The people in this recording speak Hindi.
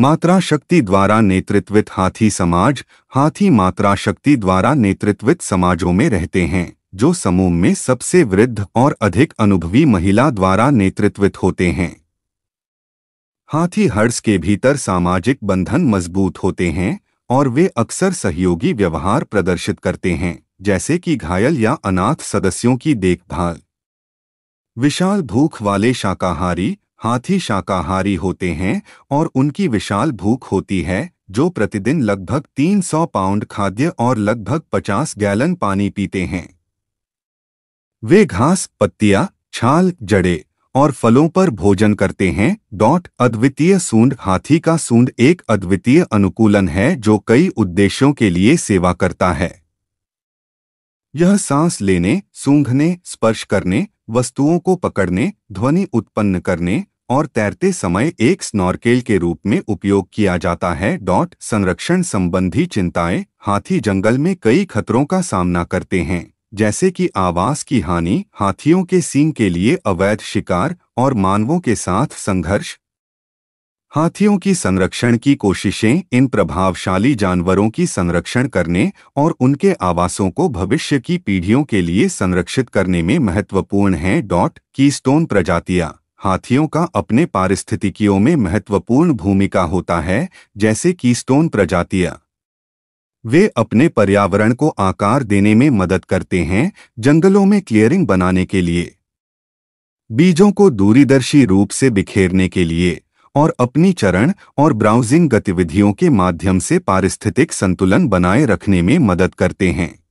मात्रा शक्ति द्वारा नेतृत्वित हाथी समाज हाथी मात्रा शक्ति द्वारा नेतृत्वित समाजों में रहते हैं जो समूह में सबसे वृद्ध और अधिक अनुभवी महिला द्वारा नेतृत्वित होते हैं हाथी हर्ष के भीतर सामाजिक बंधन मजबूत होते हैं और वे अक्सर सहयोगी व्यवहार प्रदर्शित करते हैं जैसे कि घायल या अनाथ सदस्यों की देखभाल विशाल भूख वाले शाकाहारी हाथी शाकाहारी होते हैं और उनकी विशाल भूख होती है जो प्रतिदिन लगभग 300 पाउंड खाद्य और लगभग 50 गैलन पानी पीते हैं वे घास पत्तियां, छाल जड़े और फलों पर भोजन करते हैं डॉट अद्वितीय सूंड हाथी का सूंड एक अद्वितीय अनुकूलन है जो कई उद्देश्यों के लिए सेवा करता है यह सांस लेने सूंघने स्पर्श करने वस्तुओं को पकड़ने ध्वनि उत्पन्न करने और तैरते समय एक स्नॉर्केल के रूप में उपयोग किया जाता है डॉट संरक्षण संबंधी चिंताएं हाथी जंगल में कई खतरों का सामना करते हैं जैसे कि आवास की हानि हाथियों के सींग के लिए अवैध शिकार और मानवों के साथ संघर्ष हाथियों की संरक्षण की कोशिशें इन प्रभावशाली जानवरों की संरक्षण करने और उनके आवासों को भविष्य की पीढ़ियों के लिए संरक्षित करने में महत्वपूर्ण हैं डॉट की स्टोन प्रजातियाँ हाथियों का अपने पारिस्थितिकियों में महत्वपूर्ण भूमिका होता है जैसे कीस्टोन प्रजातियाँ वे अपने पर्यावरण को आकार देने में मदद करते हैं जंगलों में क्लियरिंग बनाने के लिए बीजों को दूरीदर्शी रूप से बिखेरने के लिए और अपनी चरण और ब्राउजिंग गतिविधियों के माध्यम से पारिस्थितिक संतुलन बनाए रखने में मदद करते हैं